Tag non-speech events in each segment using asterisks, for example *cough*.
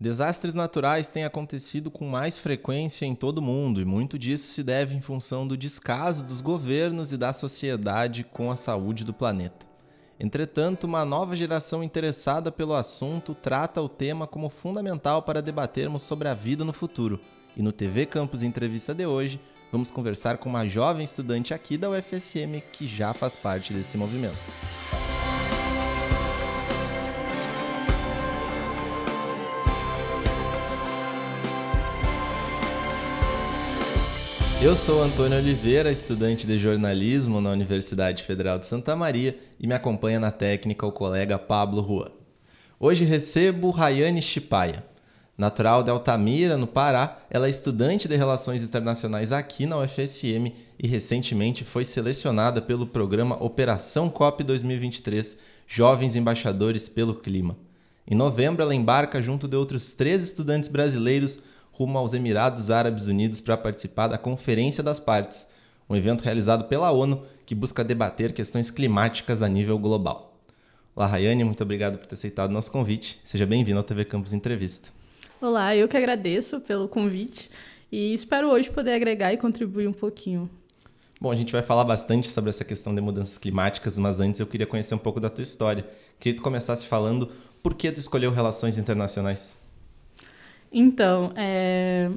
Desastres naturais têm acontecido com mais frequência em todo o mundo e muito disso se deve em função do descaso dos governos e da sociedade com a saúde do planeta. Entretanto, uma nova geração interessada pelo assunto trata o tema como fundamental para debatermos sobre a vida no futuro. E no TV Campus Entrevista de hoje, vamos conversar com uma jovem estudante aqui da UFSM que já faz parte desse movimento. Eu sou Antônio Oliveira, estudante de jornalismo na Universidade Federal de Santa Maria e me acompanha na técnica o colega Pablo Rua. Hoje recebo Rayane Chipaia. Natural de Altamira, no Pará, ela é estudante de Relações Internacionais aqui na UFSM e recentemente foi selecionada pelo programa Operação COP 2023 Jovens Embaixadores pelo Clima. Em novembro, ela embarca junto de outros três estudantes brasileiros rumo aos Emirados Árabes Unidos para participar da Conferência das Partes, um evento realizado pela ONU que busca debater questões climáticas a nível global. Olá, Rayane, muito obrigado por ter aceitado o nosso convite. Seja bem-vindo ao TV Campus Entrevista. Olá, eu que agradeço pelo convite e espero hoje poder agregar e contribuir um pouquinho. Bom, a gente vai falar bastante sobre essa questão de mudanças climáticas, mas antes eu queria conhecer um pouco da tua história. Queria que tu começasse falando por que tu escolheu relações internacionais. Então, é...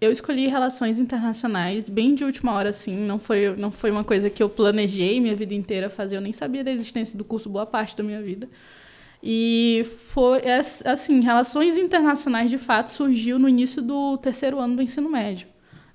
eu escolhi relações internacionais bem de última hora, assim. Não foi, não foi uma coisa que eu planejei minha vida inteira fazer. Eu nem sabia da existência do curso boa parte da minha vida. E foi assim, relações internacionais de fato surgiu no início do terceiro ano do ensino médio,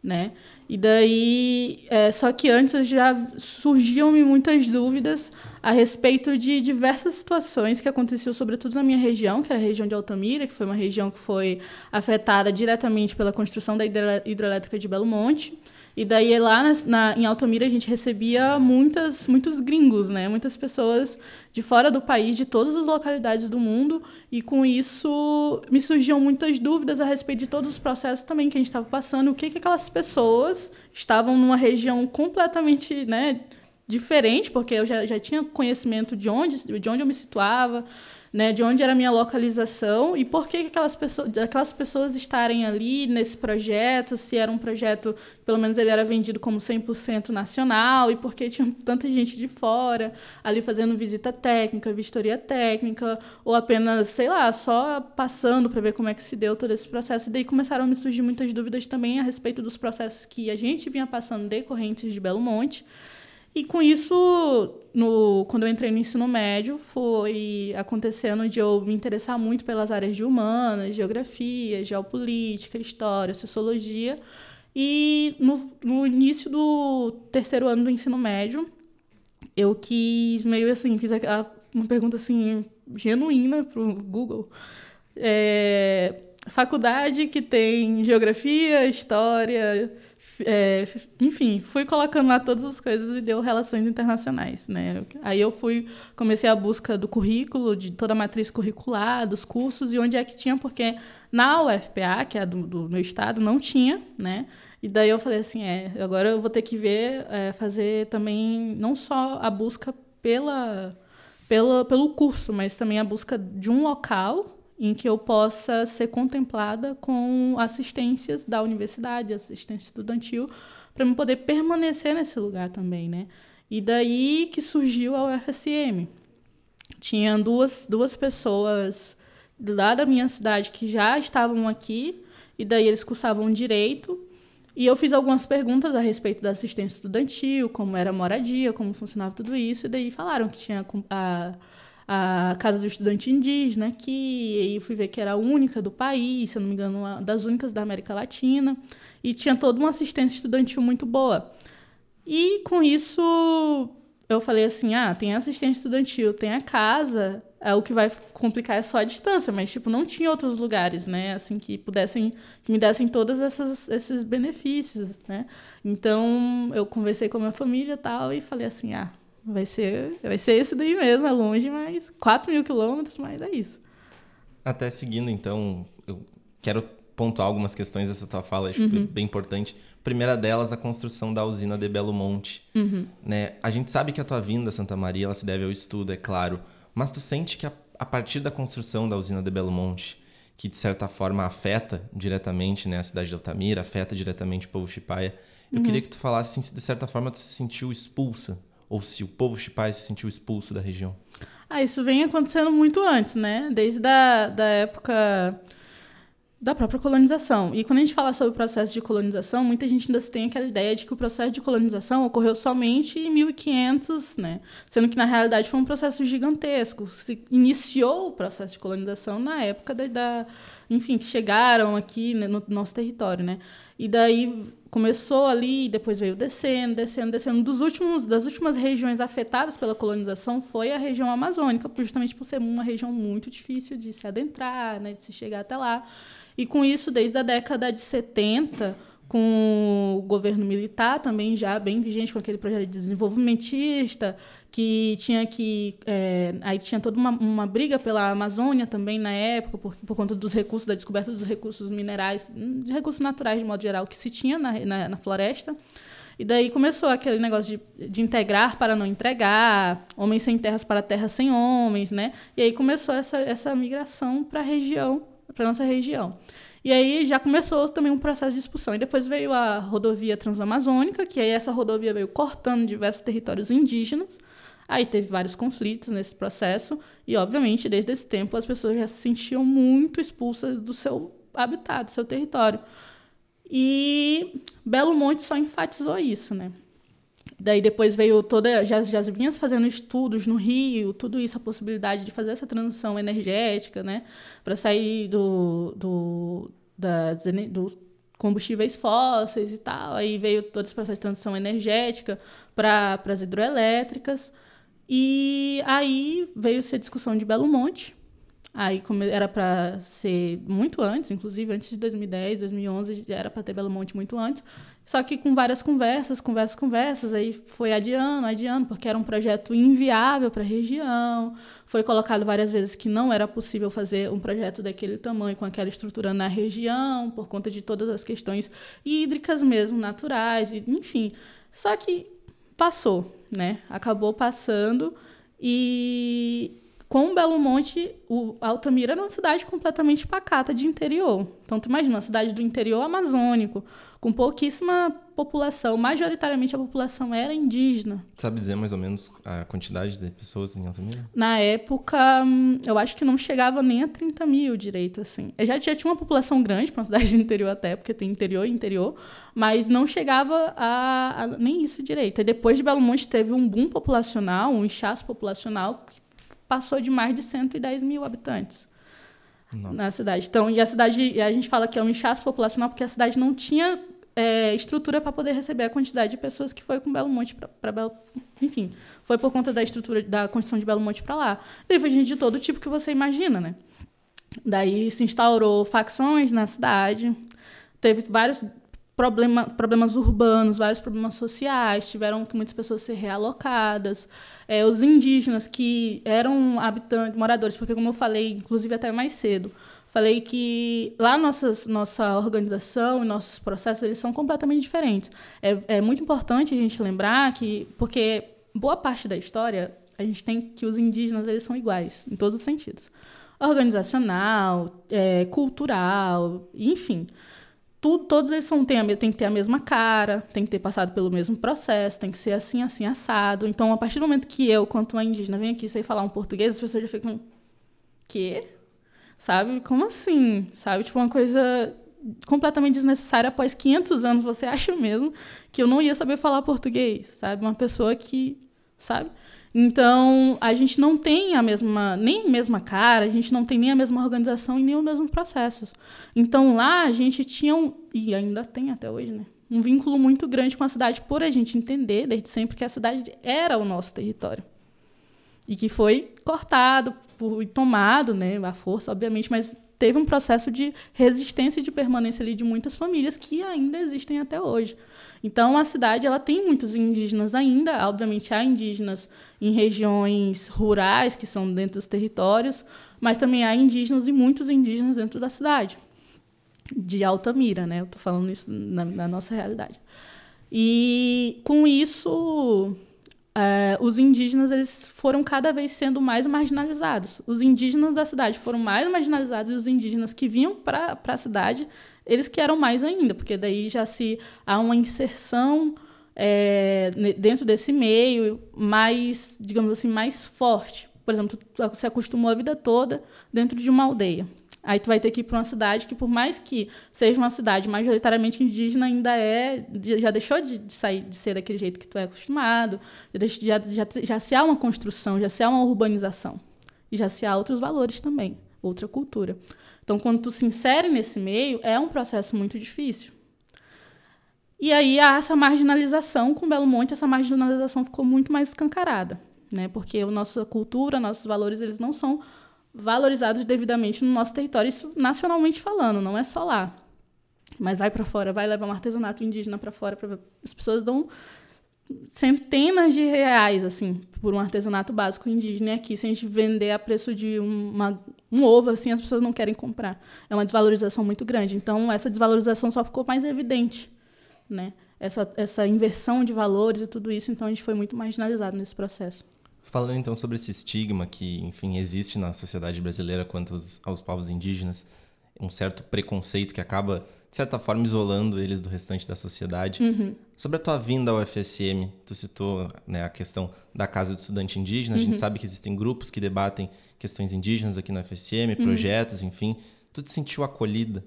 né? E daí, é, só que antes já surgiam-me muitas dúvidas a respeito de diversas situações que aconteceu, sobretudo na minha região, que era a região de Altamira, que foi uma região que foi afetada diretamente pela construção da hidrelétrica de Belo Monte. E daí lá na, na, em Altamira a gente recebia muitas, muitos gringos, né? Muitas pessoas de fora do país, de todas as localidades do mundo. E com isso me surgiam muitas dúvidas a respeito de todos os processos também que a gente estava passando. O que, que aquelas pessoas estavam numa região completamente, né? diferente, porque eu já, já tinha conhecimento de onde, de onde eu me situava, né, de onde era a minha localização e por que aquelas pessoas, aquelas pessoas estarem ali nesse projeto, se era um projeto, pelo menos ele era vendido como 100% nacional e por que tinha *laughs* tanta gente de fora ali fazendo visita técnica, vistoria técnica ou apenas, sei lá, só passando para ver como é que se deu todo esse processo. E daí começaram a me surgir muitas dúvidas também a respeito dos processos que a gente vinha passando decorrentes de Belo Monte e com isso, no, quando eu entrei no ensino médio, foi acontecendo de eu me interessar muito pelas áreas de humanas, geografia, geopolítica, história, sociologia. E no, no início do terceiro ano do ensino médio, eu quis meio assim, fiz aquela, uma pergunta assim genuína pro Google. É, faculdade que tem geografia, história, é, enfim, fui colocando lá todas as coisas e deu relações internacionais, né? Aí eu fui, comecei a busca do currículo, de toda a matriz curricular, dos cursos e onde é que tinha, porque na UFPA, que é do, do meu estado, não tinha, né? E daí eu falei assim, é, agora eu vou ter que ver, é, fazer também não só a busca pela, pela, pelo curso, mas também a busca de um local em que eu possa ser contemplada com assistências da universidade, assistência estudantil, para eu poder permanecer nesse lugar também, né? E daí que surgiu a UFSM. Tinha duas, duas pessoas lá da minha cidade que já estavam aqui, e daí eles cursavam direito. E eu fiz algumas perguntas a respeito da assistência estudantil, como era a moradia, como funcionava tudo isso, e daí falaram que tinha a a Casa do Estudante Indígena aqui, e fui ver que era a única do país, se eu não me engano, uma das únicas da América Latina, e tinha toda uma assistência estudantil muito boa. E com isso eu falei assim: ah, tem assistência estudantil, tem a casa, é, o que vai complicar é só a distância, mas tipo, não tinha outros lugares, né? Assim, que pudessem, que me dessem todos esses benefícios, né? Então eu conversei com a minha família e tal, e falei assim: ah, vai ser, vai ser esse daí mesmo, é longe, mas 4 mil quilômetros, mas é isso. Até seguindo, então, eu quero pontuar algumas questões dessa tua fala, acho uhum. bem importante. primeira delas, a construção da usina de Belo Monte. Uhum. Né? A gente sabe que a tua vinda a Santa Maria ela se deve ao estudo, é claro, mas tu sente que a, a partir da construção da usina de Belo Monte, que de certa forma afeta diretamente né, a cidade de Altamira, afeta diretamente o povo Chipaia, eu uhum. queria que tu falasse se de certa forma tu se sentiu expulsa ou se o povo chipai se sentiu expulso da região? Ah, isso vem acontecendo muito antes, né? Desde a da, da época da própria colonização. E quando a gente fala sobre o processo de colonização, muita gente ainda tem aquela ideia de que o processo de colonização ocorreu somente em 1500, né? Sendo que na realidade foi um processo gigantesco. Se iniciou o processo de colonização na época da, da enfim, que chegaram aqui né, no nosso território, né? E daí começou ali, depois veio descendo, descendo, descendo. Dos últimos, das últimas regiões afetadas pela colonização foi a região amazônica, justamente por ser uma região muito difícil de se adentrar, né, de se chegar até lá. E com isso, desde a década de 70, com o governo militar também já bem vigente com aquele projeto de desenvolvimentista que tinha que é, aí tinha toda uma, uma, briga pela Amazônia também na época por, por conta dos recursos da descoberta dos recursos minerais de recursos naturais de modo geral que se tinha na, na, na floresta e daí começou aquele negócio de, de integrar para não entregar, homens sem terras para terras sem homens, né? E aí começou essa, essa migração para a região, para nossa região. E aí já começou também um processo de expulsão. E depois veio a rodovia transamazônica, que aí essa rodovia veio cortando diversos territórios indígenas. Aí teve vários conflitos nesse processo. E, obviamente, desde esse tempo as pessoas já se sentiam muito expulsas do seu habitat, do seu território. E Belo Monte só enfatizou isso, né? Daí depois veio toda. Já, já vinha fazendo estudos no Rio, tudo isso, a possibilidade de fazer essa transição energética, né? Para sair do, do, das do combustíveis fósseis e tal. Aí veio todo esse processo de transição energética para as hidroelétricas. E aí veio essa discussão de Belo Monte. Aí como era para ser muito antes, inclusive antes de 2010, 2011, era para ter Belo Monte muito antes. Só que com várias conversas, conversas, conversas, aí foi adiando, adiando, porque era um projeto inviável para a região. Foi colocado várias vezes que não era possível fazer um projeto daquele tamanho, com aquela estrutura na região, por conta de todas as questões hídricas mesmo, naturais, enfim. Só que passou, né? Acabou passando e com Belo Monte, o Altamira era uma cidade completamente pacata de interior. Então, tu imagina, uma cidade do interior amazônico, com pouquíssima população, majoritariamente a população era indígena. Sabe dizer mais ou menos a quantidade de pessoas em Altamira? Na época, hum, eu acho que não chegava nem a 30 mil direito, assim. Eu já, tinha uma população grande para uma cidade de interior até, porque tem interior e interior, mas não chegava a, a nem isso direito. E depois de Belo Monte teve um boom populacional, um inchaço populacional, que passou de mais de 110 mil habitantes. Nossa. Na cidade. Então, e a cidade, a gente fala que é um inchaço populacional porque a cidade não tinha é, estrutura para poder receber a quantidade de pessoas que foi com Belo Monte para Belo. Enfim, foi por conta da estrutura da construção de Belo Monte para lá. Teve gente de todo tipo que você imagina, né? Daí se instaurou facções na cidade, teve vários problema, problemas urbanos, vários problemas sociais, tiveram que muitas pessoas ser realocadas. É, os indígenas que eram habitantes, moradores, porque como eu falei, inclusive até mais cedo, falei que lá nossas, nossa organização e nossos processos eles são completamente diferentes. É, é muito importante a gente lembrar que, porque boa parte da história a gente tem que os indígenas eles são iguais em todos os sentidos, organizacional, é, cultural, enfim tudo, todos eles são, que ter a mesma cara, tem que ter passado pelo mesmo processo, tem que ser assim, assim, assado. Então, a partir do momento que eu, quanto uma indígena, venho aqui e falar um português, as pessoas já ficam. Quê? Sabe? Como assim? Sabe? Tipo, uma coisa completamente desnecessária. Após 500 anos, você acha mesmo que eu não ia saber falar português, sabe? Uma pessoa que sabe? Então, a gente não tem a mesma, nem a mesma cara, a gente não tem nem a mesma organização e nem os mesmos processos. Então, lá a gente tinha um, e ainda tem até hoje, né? Um vínculo muito grande com a cidade por a gente entender desde sempre que a cidade era o nosso território. E que foi cortado por, e tomado, né, à força, obviamente, mas teve um processo de resistência e de permanência ali de muitas famílias que ainda existem até hoje. Então, a cidade ela tem muitos indígenas ainda. Obviamente, há indígenas em regiões rurais, que são dentro dos territórios, mas também há indígenas e muitos indígenas dentro da cidade, de Altamira. Né? Eu estou falando isso na, na nossa realidade. E, com isso, ah, os indígenas eles foram cada vez sendo mais marginalizados. Os indígenas da cidade foram mais marginalizados e os indígenas que vinham para a cidade, eles que eram mais ainda, porque daí já se há uma inserção é, dentro desse meio mais, digamos assim, mais forte. Por exemplo, se acostumou a vida toda dentro de uma aldeia. Aí tu vai ter que ir para uma cidade que, por mais que seja uma cidade majoritariamente indígena, ainda é já deixou de, de sair de ser daquele jeito que tu é acostumado, já, já, já se há uma construção, já se há uma urbanização e já se há outros valores também, outra cultura. Então, quando tu se insere nesse meio, é um processo muito difícil. E aí há essa marginalização, com Belo Monte essa marginalização ficou muito mais escancarada, né? Porque a nossa cultura, nossos valores, eles não são valorizados devidamente no nosso território, isso nacionalmente falando, não é só lá. Mas vai para fora, vai levar um artesanato indígena para fora, pra... as pessoas dão centenas de reais assim por um artesanato básico indígena e aqui se a gente vender a preço de uma, um ovo assim as pessoas não querem comprar é uma desvalorização muito grande então essa desvalorização só ficou mais evidente né essa, essa inversão de valores e tudo isso então a gente foi muito marginalizado nesse processo Falando então sobre esse estigma que, enfim, existe na sociedade brasileira quanto aos, aos povos indígenas, um certo preconceito que acaba, de certa forma, isolando eles do restante da sociedade. Uhum. Sobre a tua vinda ao FSM, tu citou né, a questão da Casa do Estudante Indígena, uhum. a gente uhum. sabe que existem grupos que debatem questões indígenas aqui no FSM, uhum. projetos, enfim. Tu te sentiu acolhida?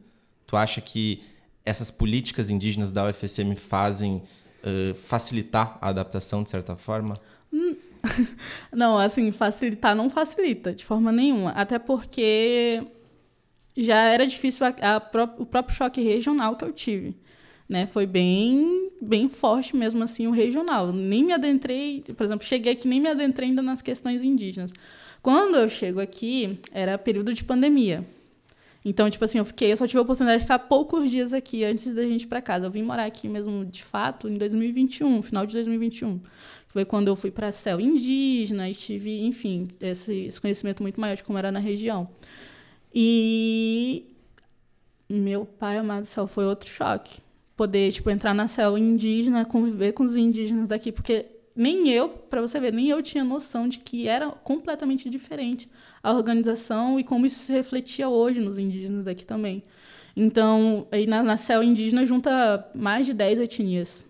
Tu acha que essas políticas indígenas da UFSM fazem uh, facilitar a adaptação de certa forma? Hum, *laughs* não, assim, facilitar não facilita de forma nenhuma. Até porque já era difícil a, a pró o próprio choque regional que eu tive. Né? Foi bem, bem forte mesmo assim o regional. Nem me adentrei, por exemplo, cheguei aqui nem me adentrei ainda nas questões indígenas. Quando eu chego aqui, era período de pandemia. Então, tipo assim, eu fiquei, eu só tive a oportunidade de ficar poucos dias aqui antes da gente ir para casa. Eu vim morar aqui mesmo, de fato, em 2021, final de 2021. Foi quando eu fui para céu indígena e tive, enfim, esse, esse conhecimento muito maior de como era na região. E meu pai amado do céu, foi outro choque. Poder, tipo, entrar na céu indígena, conviver com os indígenas daqui, porque nem eu, para você ver, nem eu tinha noção de que era completamente diferente a organização e como isso se refletia hoje nos indígenas aqui também. Então, aí na, na CEL indígena junta mais de 10 etnias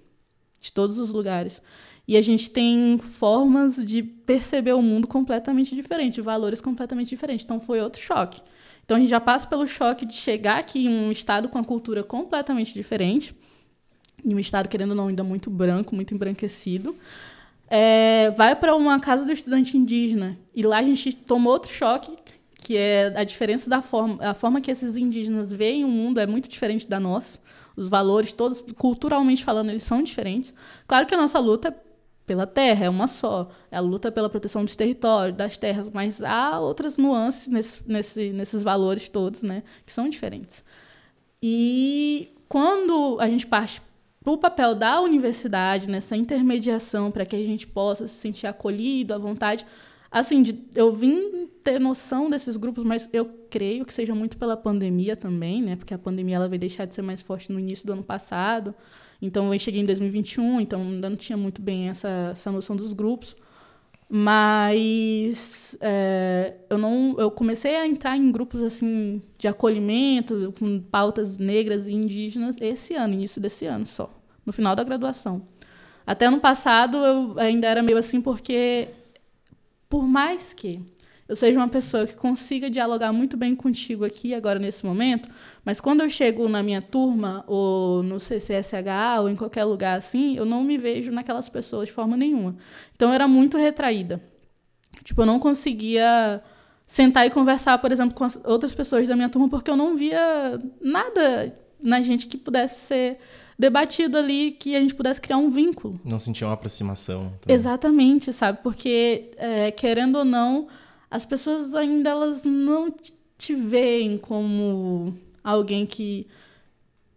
de todos os lugares. E a gente tem formas de perceber o mundo completamente diferente, valores completamente diferentes. Então foi outro choque. Então a gente já passa pelo choque de chegar aqui em um estado com a cultura completamente diferente, em um estado, querendo ou não, ainda muito branco, muito embranquecido é, vai para uma casa do estudante indígena. E lá a gente tomou outro choque, que é a diferença da forma, a forma que esses indígenas veem o mundo é muito diferente da nossa. Os valores todos, culturalmente falando, eles são diferentes. Claro que a nossa luta é pela terra é uma só, é a luta é pela proteção dos territórios, das terras, mas há outras nuances nesse, nesse, nesses valores todos, né, que são diferentes. E quando a gente parte o papel da universidade nessa né, intermediação para que a gente possa se sentir acolhido, à vontade. Assim, de, eu vim ter noção desses grupos, mas eu creio que seja muito pela pandemia também, né? Porque a pandemia ela veio deixar de ser mais forte no início do ano passado. Então, eu cheguei em 2021, então ainda não tinha muito bem essa, essa noção dos grupos. Mas é, eu não, eu comecei a entrar em grupos assim de acolhimento com pautas negras e indígenas esse ano, início desse ano só, no final da graduação. Até ano passado eu ainda era meio assim porque por mais que eu seja uma pessoa que consiga dialogar muito bem contigo aqui, agora nesse momento, mas quando eu chego na minha turma, ou no CCSH, ou em qualquer lugar assim, eu não me vejo naquelas pessoas de forma nenhuma. Então eu era muito retraída. Tipo, eu não conseguia sentar e conversar, por exemplo, com outras pessoas da minha turma, porque eu não via nada na gente que pudesse ser debatido ali, que a gente pudesse criar um vínculo. Não sentia uma aproximação. Também. Exatamente, sabe? Porque, é, querendo ou não as pessoas ainda elas não te veem como alguém que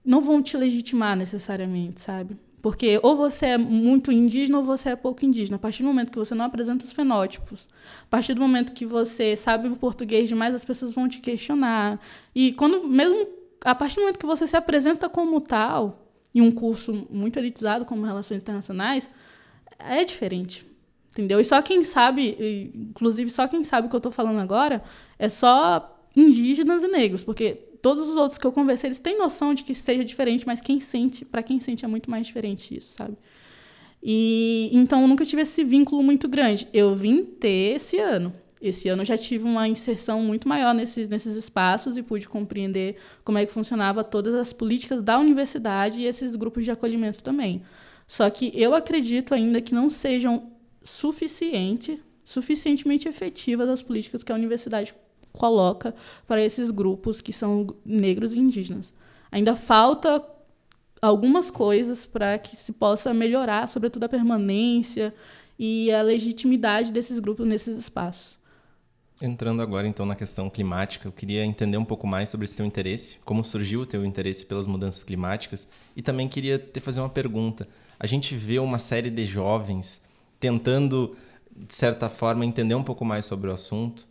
não vão te legitimar necessariamente, sabe? Porque ou você é muito indígena ou você é pouco indígena. A partir do momento que você não apresenta os fenótipos, a partir do momento que você sabe o português demais, as pessoas vão te questionar. E quando mesmo a partir do momento que você se apresenta como tal, em um curso muito elitizado como Relações Internacionais, é diferente. Entendeu? E só quem sabe, inclusive só quem sabe o que eu estou falando agora, é só indígenas e negros, porque todos os outros que eu conversei, eles têm noção de que seja diferente, mas quem sente, para quem sente é muito mais diferente isso, sabe? E então eu nunca tive esse vínculo muito grande. Eu vim ter esse ano. Esse ano eu já tive uma inserção muito maior nesses, nesses espaços e pude compreender como é que funcionava todas as políticas da universidade e esses grupos de acolhimento também. Só que eu acredito ainda que não sejam suficiente, suficientemente efetiva das políticas que a universidade coloca para esses grupos que são negros e indígenas. Ainda falta algumas coisas para que se possa melhorar, sobretudo a permanência e a legitimidade desses grupos nesses espaços. Entrando agora então na questão climática, eu queria entender um pouco mais sobre esse teu interesse, como surgiu o teu interesse pelas mudanças climáticas e também queria te fazer uma pergunta. A gente vê uma série de jovens tentando, de certa forma, entender um pouco mais sobre o assunto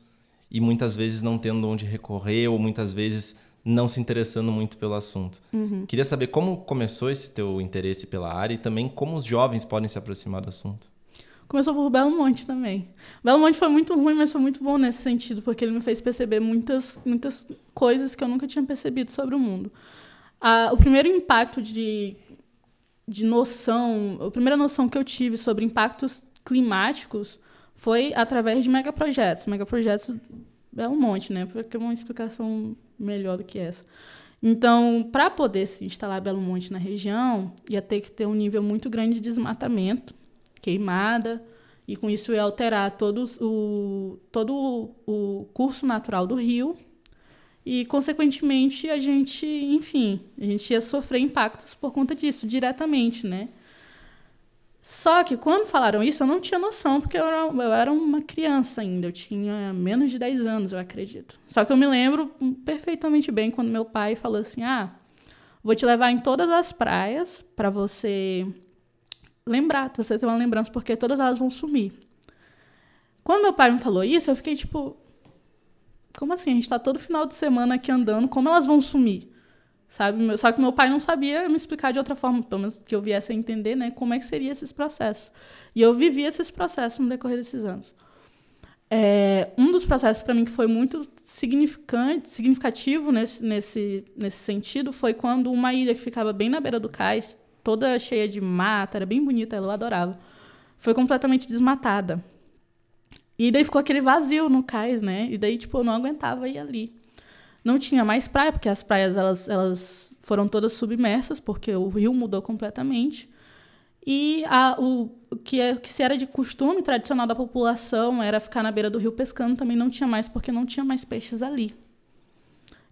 e muitas vezes não tendo onde recorrer ou muitas vezes não se interessando muito pelo assunto. Uhum. Queria saber como começou esse teu interesse pela área e também como os jovens podem se aproximar do assunto. Começou por Belo Monte também. Belo Monte foi muito ruim, mas foi muito bom nesse sentido, porque ele me fez perceber muitas, muitas coisas que eu nunca tinha percebido sobre o mundo. Ah, o primeiro impacto de de noção, a primeira noção que eu tive sobre impactos climáticos foi através de megaprojetos. Megaprojetos é um monte, né? Porque é uma explicação melhor do que essa. Então, para poder se instalar Belo Monte na região, ia ter que ter um nível muito grande de desmatamento, queimada, e com isso ia alterar todos o, todo o curso natural do rio, e, consequentemente, a gente, enfim, a gente ia sofrer impactos por conta disso, diretamente, né? Só que quando falaram isso, eu não tinha noção, porque eu era, eu era, uma criança ainda, eu tinha menos de 10 anos, eu acredito. Só que eu me lembro perfeitamente bem quando meu pai falou assim: ah, vou te levar em todas as praias para você lembrar, pra você ter uma lembrança, porque todas elas vão sumir. Quando meu pai me falou isso, eu fiquei tipo, como assim? A gente está todo final de semana aqui andando, como elas vão sumir? Sabe? Só que meu pai não sabia me explicar de outra forma, pelo menos que eu viesse a entender, né? Como é que seriam esses processos. E eu vivi esses processos no decorrer desses anos. É, um dos processos para mim que foi muito significante, significativo nesse, nesse, nesse sentido foi quando uma ilha que ficava bem na beira do cais, toda cheia de mata, era bem bonita, eu adorava, foi completamente desmatada. E daí ficou aquele vazio no cais, né? E daí, tipo, eu não aguentava ir ali. Não tinha mais praia, porque as praias elas, elas foram todas submersas, porque o rio mudou completamente. E a, o, que, é, que se era de costume tradicional da população era ficar na beira do rio pescando, também não tinha mais, porque não tinha mais peixes ali.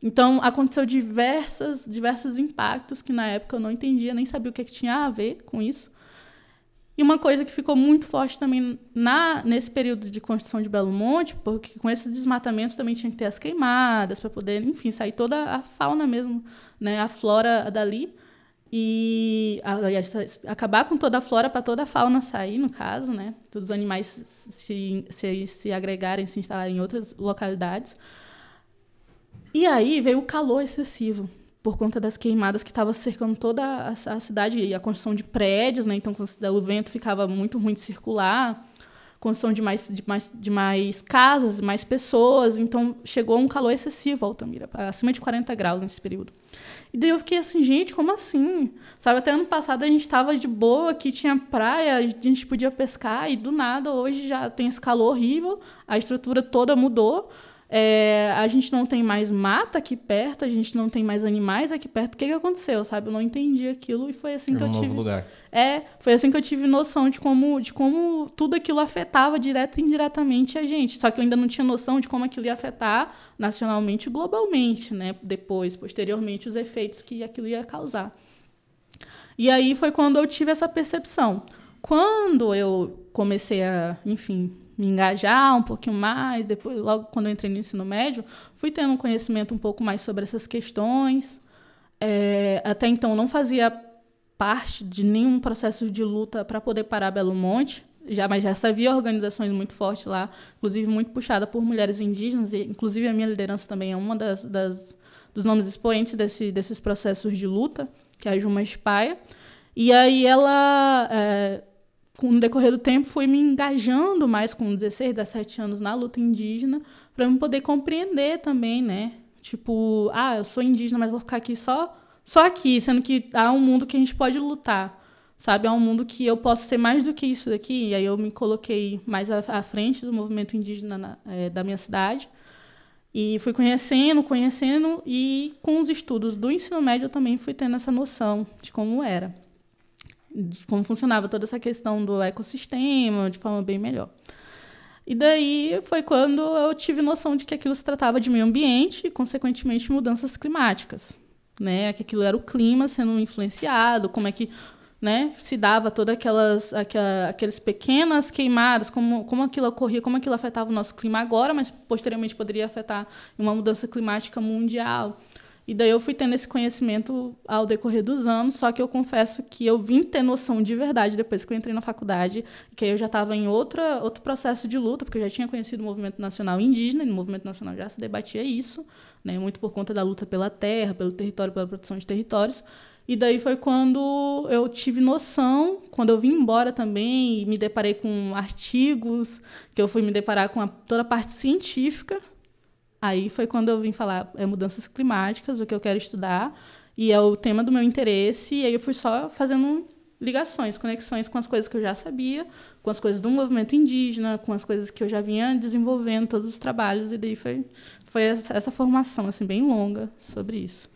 Então, aconteceu diversas, diversos impactos que na época eu não entendia, nem sabia o que, é que tinha a ver com isso. E uma coisa que ficou muito forte também na, nesse período de construção de Belo Monte, porque com esse desmatamento também tinha que ter as queimadas para poder, enfim, sair toda a fauna mesmo, né, a flora dali. E, aliás, acabar com toda a flora para toda a fauna sair, no caso, né? Todos os animais se, se, se agregarem, se instalarem em outras localidades. E aí veio o calor excessivo por conta das queimadas que estavam cercando toda a, a, cidade e a construção de prédios, né? Então o vento ficava muito ruim de circular, construção de mais, de mais, de mais casas, mais pessoas. Então chegou um calor excessivo Altamira, acima de 40 graus nesse período. E daí eu fiquei assim, gente, como assim? Sabe, até ano passado a gente estava de boa, aqui tinha praia, a gente podia pescar, e do nada hoje já tem esse calor horrível, a estrutura toda mudou. É, a gente não tem mais mata aqui perto, a gente não tem mais animais aqui perto. O que, que aconteceu, sabe? Eu não entendi aquilo e foi assim é que um eu tive. Lugar. É, foi assim que eu tive noção de como, de como tudo aquilo afetava direto e indiretamente a gente. Só que eu ainda não tinha noção de como aquilo ia afetar nacionalmente e globalmente, né? Depois, posteriormente, os efeitos que aquilo ia causar. E aí foi quando eu tive essa percepção. Quando eu comecei a, enfim, me engajar um pouquinho mais. Depois, logo quando eu entrei no ensino médio, fui tendo um conhecimento um pouco mais sobre essas questões. É, até então não fazia parte de nenhum processo de luta para poder parar Belo Monte. Já, mas já havia organizações muito fortes lá, inclusive muito puxada por mulheres indígenas, e inclusive a minha liderança também é uma das, das dos nomes expoentes desse, desses processos de luta, que é a Juma Espaia. E aí ela é, no decorrer do tempo, fui me engajando mais com 16, 17 anos na luta indígena, para eu poder compreender também, né? Tipo, ah, eu sou indígena, mas vou ficar aqui só, só aqui, sendo que há um mundo que a gente pode lutar, sabe? Há um mundo que eu posso ser mais do que isso daqui. E aí eu me coloquei mais à, frente do movimento indígena na, é, da minha cidade. E fui conhecendo, conhecendo, e com os estudos do ensino médio eu também fui tendo essa noção de como era como funcionava toda essa questão do ecossistema de forma bem melhor. E daí foi quando eu tive noção de que aquilo se tratava de meio ambiente e, consequentemente, mudanças climáticas. Né? Que aquilo era o clima sendo influenciado, como é que né, se dava todas aquelas, aquela, aqueles pequenas queimadas, como, como aquilo ocorria, como aquilo afetava o nosso clima agora, mas posteriormente poderia afetar uma mudança climática mundial. E daí eu fui tendo esse conhecimento ao decorrer dos anos, só que eu confesso que eu vim ter noção de verdade depois que eu entrei na faculdade, que aí eu já estava em outra, outro processo de luta, porque eu já tinha conhecido o movimento nacional indígena, e no movimento nacional já se debatia isso, né, muito por conta da luta pela terra, pelo território, pela proteção de territórios. E daí foi quando eu tive noção, quando eu vim embora também e me deparei com artigos, que eu fui me deparar com a, toda a parte científica Aí foi quando eu vim falar é mudanças climáticas, o que eu quero estudar, e é o tema do meu interesse, e aí eu fui só fazendo ligações, conexões com as coisas que eu já sabia, com as coisas do movimento indígena, com as coisas que eu já vinha desenvolvendo, todos os trabalhos, e daí foi, foi essa, essa formação assim bem longa sobre isso.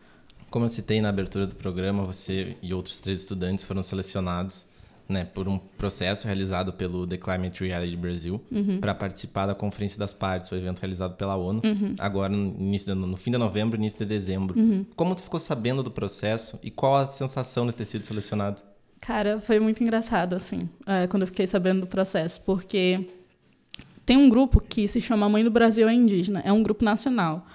Como eu citei na abertura do programa, você e outros três estudantes foram selecionados né, por um processo realizado pelo The Climate Reality Brasil uhum. para participar da Conferência das Partes, o um evento realizado pela ONU, uhum. agora no, início no fim de novembro, início de dezembro. Uhum. Como tu ficou sabendo do processo e qual a sensação de ter sido selecionado? Cara, foi muito engraçado, assim, é, quando eu fiquei sabendo do processo, porque tem um grupo que se chama Mãe do Brasil é Indígena, é um grupo nacional.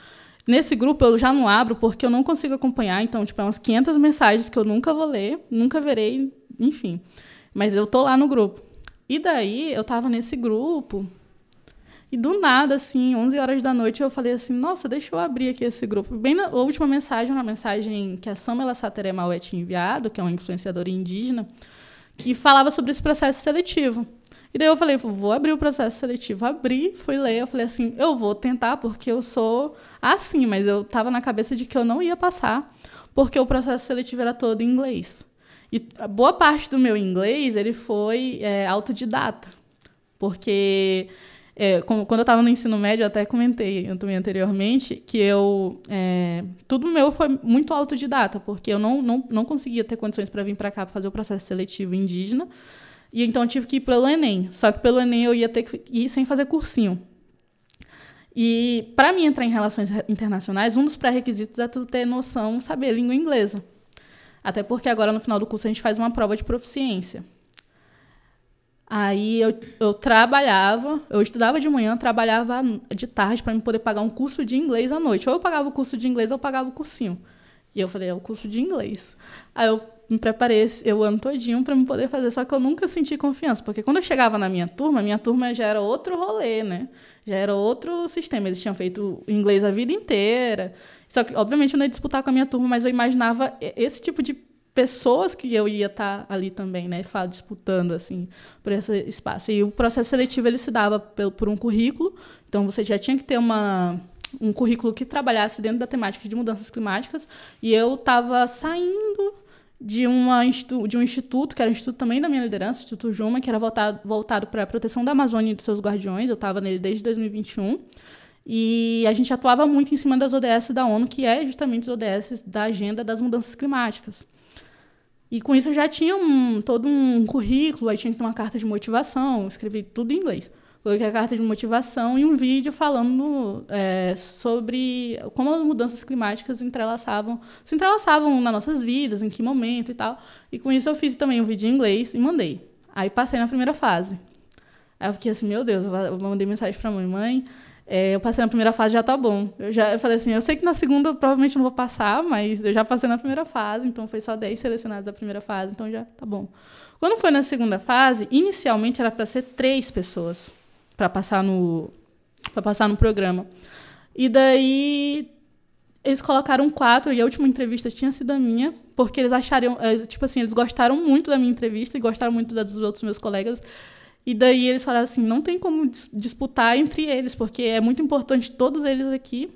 Nesse grupo eu já não abro porque eu não consigo acompanhar, então, tipo, é umas 500 mensagens que eu nunca vou ler, nunca verei, enfim. Mas eu tô lá no grupo. E daí eu tava nesse grupo. E do nada, assim, 11 horas da noite, eu falei assim: nossa, deixa eu abrir aqui esse grupo. Bem na última mensagem, uma mensagem que a Samela Sateremal tinha enviado, que é uma influenciadora indígena, que falava sobre esse processo seletivo. E daí eu falei: vou abrir o processo seletivo. Abri, fui ler. Eu falei assim: eu vou tentar, porque eu sou assim, mas eu tava na cabeça de que eu não ia passar, porque o processo seletivo era todo em inglês. E boa parte do meu inglês ele foi é, autodidata, porque é, quando eu estava no ensino médio, eu até comentei também anteriormente que eu é, tudo meu foi muito autodidata, porque eu não, não, não conseguia ter condições para vir para cá para fazer o processo seletivo indígena. E então eu tive que ir pelo Enem. Só que pelo Enem eu ia ter que ir sem fazer cursinho. E para mim entrar em relações internacionais, um dos pré-requisitos é tu ter noção, saber língua inglesa. Até porque agora no final do curso a gente faz uma prova de proficiência. Aí eu, eu trabalhava, eu estudava de manhã, trabalhava de tarde para me poder pagar um curso de inglês à noite. Ou eu pagava o curso de inglês ou eu pagava o cursinho. E eu falei, é o curso de inglês. Aí eu me preparei eu ano todinho para me poder fazer, só que eu nunca senti confiança, porque quando eu chegava na minha turma, minha turma já era outro rolê, né? Já era outro sistema, eles tinham feito inglês a vida inteira. Só que, obviamente, eu não ia disputar com a minha turma, mas eu imaginava esse tipo de pessoas que eu ia estar tá ali também, né, disputando assim por esse espaço. E o processo seletivo ele se dava por um currículo, então você já tinha que ter uma um currículo que trabalhasse dentro da temática de mudanças climáticas, e eu estava saindo de, uma, de um instituto, que era um instituto também da minha liderança, o Instituto Juma, que era voltado, voltado para a proteção da Amazônia e dos seus guardiões. Eu estava nele desde 2021. E a gente atuava muito em cima das ODS da ONU, que é justamente os ODS da Agenda das Mudanças Climáticas. E com isso eu já tinha um, todo um currículo, aí tinha que ter uma carta de motivação, escrevi tudo em inglês coloquei a carta de motivação e um vídeo falando é, sobre como as mudanças climáticas entrelaçavam, se entrelaçavam nas nossas vidas, em que momento e tal. E com isso eu fiz também um vídeo em inglês e mandei. Aí passei na primeira fase. Aí eu fiquei assim, meu Deus, eu mandei mensagem a mãe, mãe, é, eu passei na primeira fase, já tá bom. Eu já eu falei assim, eu sei que na segunda provavelmente não vou passar, mas eu já passei na primeira fase, então foi só 10 selecionados da primeira fase, então já tá bom. Quando foi na segunda fase, inicialmente era para ser três pessoas para passar no para passar no programa. E daí eles colocaram quatro e a última entrevista tinha sido a minha, porque eles acharam, eh, tipo assim, eles gostaram muito da minha entrevista e gostaram muito da dos outros meus colegas. E daí eles falaram assim, não tem como disputar entre eles, porque é muito importante todos eles aqui.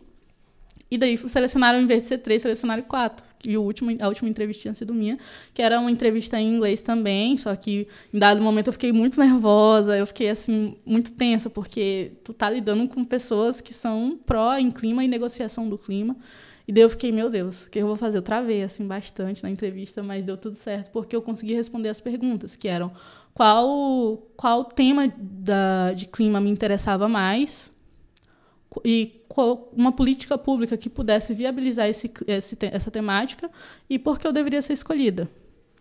E daí selecionaram, em vez de ser três, selecionaram quatro. E o último, a última entrevista tinha sido minha, que era uma entrevista em inglês também, só que em dado momento eu fiquei muito *laughs* nervosa, eu fiquei assim, muito tensa, porque tu tá lidando com pessoas que são pró em clima e negociação do clima. E daí eu fiquei, meu Deus, o que eu vou fazer? Eu travei, assim, bastante na entrevista, mas deu tudo certo, porque eu consegui responder as perguntas, que eram qual, qual tema da, de clima me interessava mais, e uma política pública que pudesse viabilizar esse, esse, essa temática e por que eu deveria ser escolhida.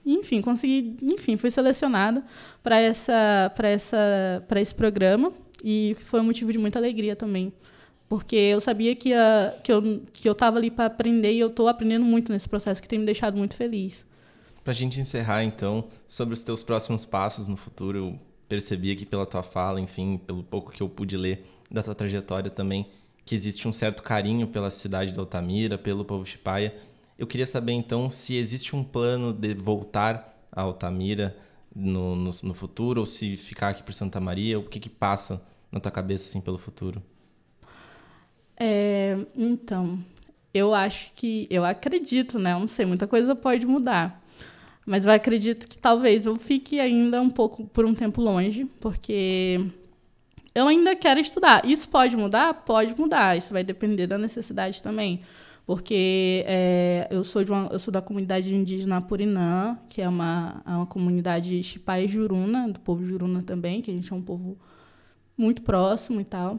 Enfim, consegui, enfim, fui selecionada para essa, para essa, para esse programa e foi um motivo de muita alegria também, porque eu sabia que a, que eu que eu estava ali para aprender e eu estou aprendendo muito nesse processo que tem me deixado muito feliz. Para a gente encerrar então sobre os teus próximos passos no futuro, eu percebi aqui pela tua fala, enfim, pelo pouco que eu pude ler da sua trajetória também que existe um certo carinho pela cidade de Altamira, pelo povo Chipaia. Eu queria saber então se existe um plano de voltar a Altamira no, no, no futuro ou se ficar aqui por Santa Maria, o que que passa na tua cabeça assim pelo futuro? É, então, eu acho que eu acredito, né? Eu não sei, muita coisa pode mudar. Mas eu acredito que talvez eu fique ainda um pouco por um tempo longe, porque eu ainda quero estudar. Isso pode mudar? Pode mudar. Isso vai depender da necessidade também. Porque é, eu, sou de uma, eu sou da comunidade indígena Apurinã, que é uma, é uma comunidade chipai juruna, do povo juruna também, que a gente é um povo muito próximo e tal.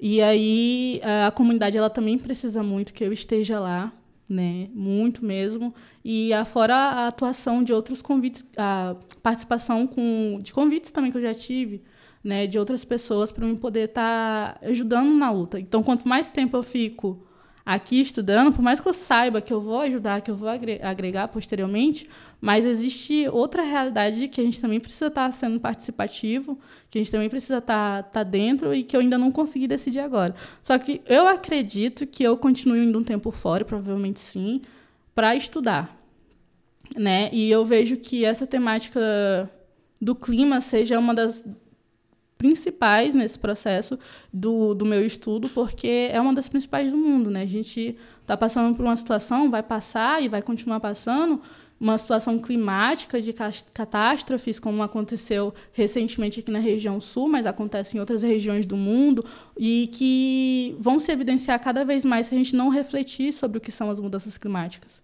E aí a comunidade ela também precisa muito que eu esteja lá, né? Muito mesmo. E fora a atuação de outros convites, a participação com, de convites também que eu já tive, né, de outras pessoas para eu poder estar tá ajudando na luta. Então, quanto mais tempo eu fico aqui estudando, por mais que eu saiba que eu vou ajudar, que eu vou agregar posteriormente, mas existe outra realidade que a gente também precisa estar tá sendo participativo, que a gente também precisa estar, tá, tá dentro e que eu ainda não consegui decidir agora. Só que eu acredito que eu continuo indo um tempo fora, provavelmente sim, para estudar. Né? E eu vejo que essa temática do clima seja uma das principais nesse processo do, do meu estudo, porque é uma das principais do mundo. Né? A gente está passando por uma situação, vai passar e vai continuar passando, uma situação climática de catástrofes, como aconteceu recentemente aqui na região sul, mas acontece em outras regiões do mundo, e que vão se evidenciar cada vez mais se a gente não refletir sobre o que são as mudanças climáticas.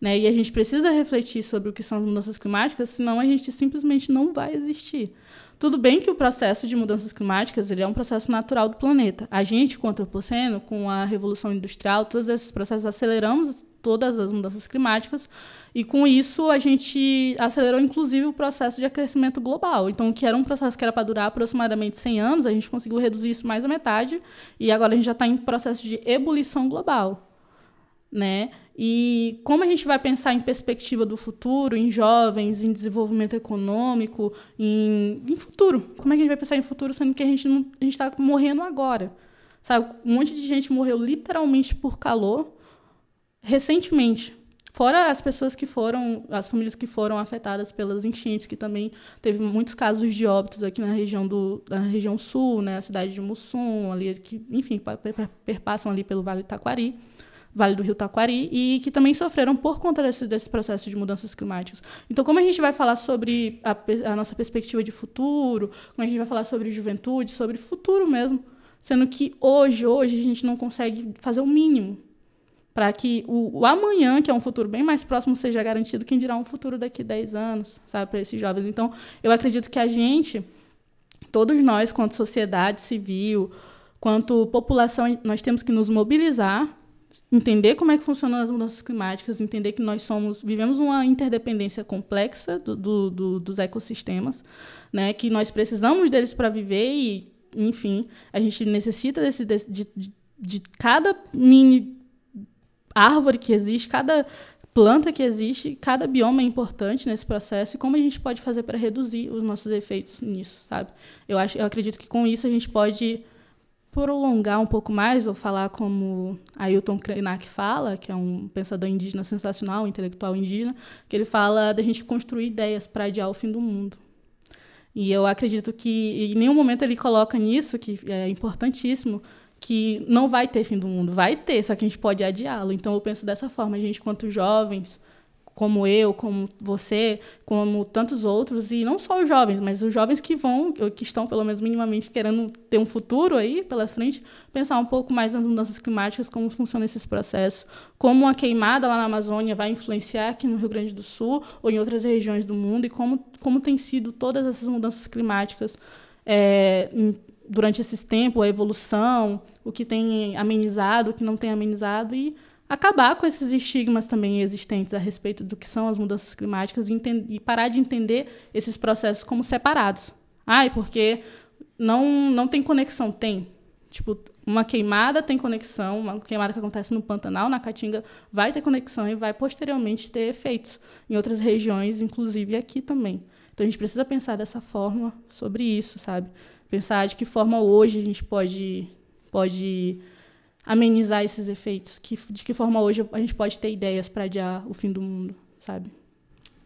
Né? E a gente precisa refletir sobre o que são as mudanças climáticas, senão a gente simplesmente não vai existir. Tudo bem que o processo de mudanças climáticas ele é um processo natural do planeta. A gente, com o antropoceno, com a revolução industrial, todos esses processos aceleramos todas as mudanças climáticas e com isso a gente acelerou inclusive o processo de aquecimento global. Então, o que era um processo que era para durar aproximadamente 100 anos, a gente conseguiu reduzir isso mais da metade e agora a gente já está em processo de ebulição global né? E como a gente vai pensar em perspectiva do futuro, em jovens, em desenvolvimento econômico, em, em futuro? Como é que a gente vai pensar em futuro sendo que a gente a gente está morrendo agora? Sabe, um monte de gente morreu literalmente por calor recentemente. Fora as pessoas que foram, as famílias que foram afetadas pelas enchentes, que também teve muitos casos de óbitos aqui na região do, na região sul, né, a cidade de Mussum, ali que, enfim, perpassam ali pelo Vale do Taquari. Vale do Rio Taquari, e que também sofreram por conta desse, desse processo de mudanças climáticas. Então, como a gente vai falar sobre a, a nossa perspectiva de futuro, como a gente vai falar sobre juventude, sobre futuro mesmo, sendo que hoje, hoje, a gente não consegue fazer o mínimo para que o, o, amanhã, que é um futuro bem mais próximo, seja garantido, quem dirá um futuro daqui a 10 anos, sabe, para esses jovens. Então, eu acredito que a gente, todos nós, quanto sociedade civil, quanto população, nós temos que nos mobilizar entender como é que funcionam as mudanças climáticas, entender que nós somos vivemos uma interdependência complexa do, do, do, dos ecossistemas, né? Que nós precisamos deles para viver e, enfim, a gente necessita desse, de, de, de cada mini árvore que existe, cada planta que existe, cada bioma é importante nesse processo e como a gente pode fazer para reduzir os nossos efeitos nisso, sabe? Eu acho, eu acredito que com isso a gente pode prolongar um pouco mais, ou falar como Ailton Krenak fala, que é um pensador indígena sensacional, um intelectual indígena, que ele fala da gente construir ideias para adiar o fim do mundo. E eu acredito que em nenhum momento ele coloca nisso, que é importantíssimo, que não vai ter fim do mundo. Vai ter, só que a gente pode adiá-lo. Então eu penso dessa forma, a gente, quanto jovens, como eu, como você, como tantos outros, e não só os jovens, mas os jovens que vão, que estão pelo menos minimamente querendo ter um futuro aí pela frente, pensar um pouco mais nas mudanças climáticas, como funcionam esses processos, como a queimada lá na Amazônia vai influenciar aqui no Rio Grande do Sul ou em outras regiões do mundo, e como, como tem sido todas essas mudanças climáticas é, durante esse tempo, a evolução, o que tem amenizado, o que não tem amenizado, e acabar com esses estigmas também existentes a respeito do que são as mudanças climáticas e, e parar de entender esses processos como separados. Ai, porque não, não tem conexão. Tem. Tipo, uma queimada tem conexão, uma queimada que acontece no Pantanal, na Caatinga, vai ter conexão e vai posteriormente ter efeitos em outras regiões, inclusive aqui também. Então a gente precisa pensar dessa forma sobre isso, sabe? Pensar de que forma hoje a gente pode pode amenizar esses efeitos? Que, de que forma hoje a gente pode ter ideias para adiar o fim do mundo, sabe?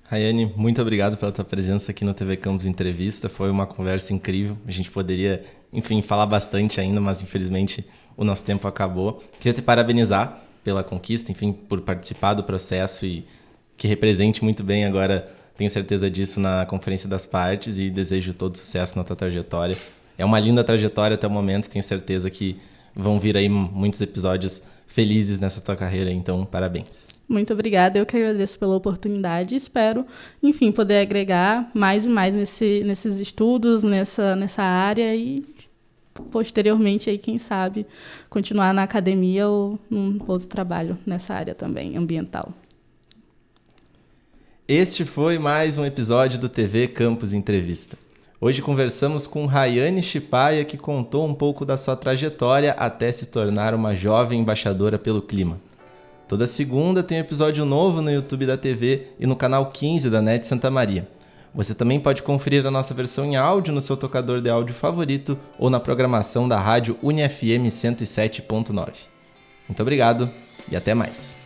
Rayane, muito obrigado pela tua presença aqui no TV Campos Entrevista. Foi uma conversa incrível. A gente poderia, enfim, falar bastante ainda, mas infelizmente o nosso tempo acabou. Queria te parabenizar pela conquista, enfim, por participar do processo e que represente muito bem agora, tenho certeza disso, na Conferência das Partes e desejo todo sucesso na tua trajetória. É uma linda trajetória até o momento, tenho certeza que vão vir aí muitos episódios felizes nessa tua carreira, então parabéns. Muito obrigada, eu que agradeço pela oportunidade e espero, enfim, poder agregar mais e mais nesse, nesses estudos, nessa, nessa área e posteriormente aí, quem sabe, continuar na academia ou num outro trabalho nessa área também, ambiental. Este foi mais um episódio do TV Campus Entrevista. Hoje conversamos com Rayane Chipaia, que contou um pouco da sua trajetória até se tornar uma jovem embaixadora pelo clima. Toda segunda tem um episódio novo no YouTube da TV e no canal 15 da NET Santa Maria. Você também pode conferir a nossa versão em áudio no seu tocador de áudio favorito ou na programação da rádio UniFM 107.9. Muito obrigado e até mais!